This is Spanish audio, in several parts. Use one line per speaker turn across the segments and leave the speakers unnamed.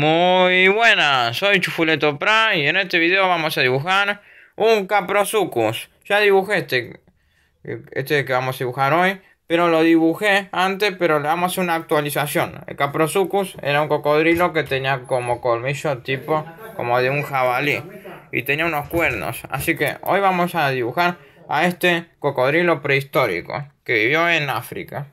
Muy buenas, soy Chufuleto Pra y en este video vamos a dibujar un Caprosucus. Ya dibujé este, este que vamos a dibujar hoy, pero lo dibujé antes, pero le damos una actualización. El Caprosucus era un cocodrilo que tenía como colmillo tipo como de un jabalí y tenía unos cuernos. Así que hoy vamos a dibujar a este cocodrilo prehistórico que vivió en África.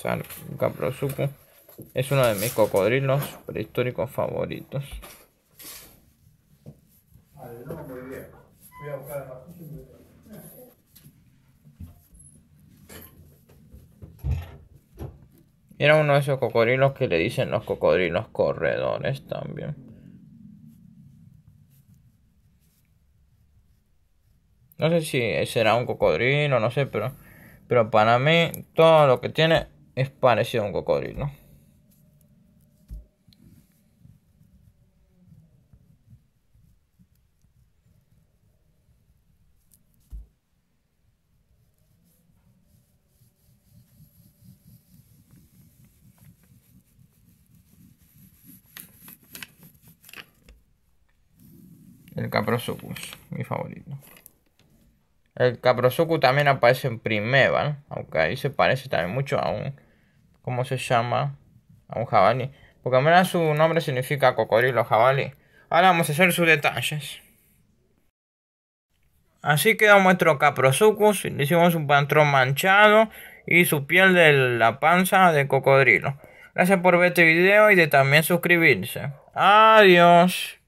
San es uno de mis cocodrilos prehistóricos favoritos. Era uno de esos cocodrilos que le dicen los cocodrilos corredores también. No sé si será un cocodrilo, no sé, pero, pero para mí todo lo que tiene es parecido a un cocodrilo. El Caprosocus, mi favorito. El Caprosocus también aparece en primera, aunque ahí se parece también mucho a un ¿Cómo se llama? A un jabalí. Porque en su nombre significa cocodrilo jabalí. Ahora vamos a hacer sus detalles. Así quedó nuestro caprosucus. Le hicimos un patrón manchado y su piel de la panza de cocodrilo. Gracias por ver este video y de también suscribirse. Adiós.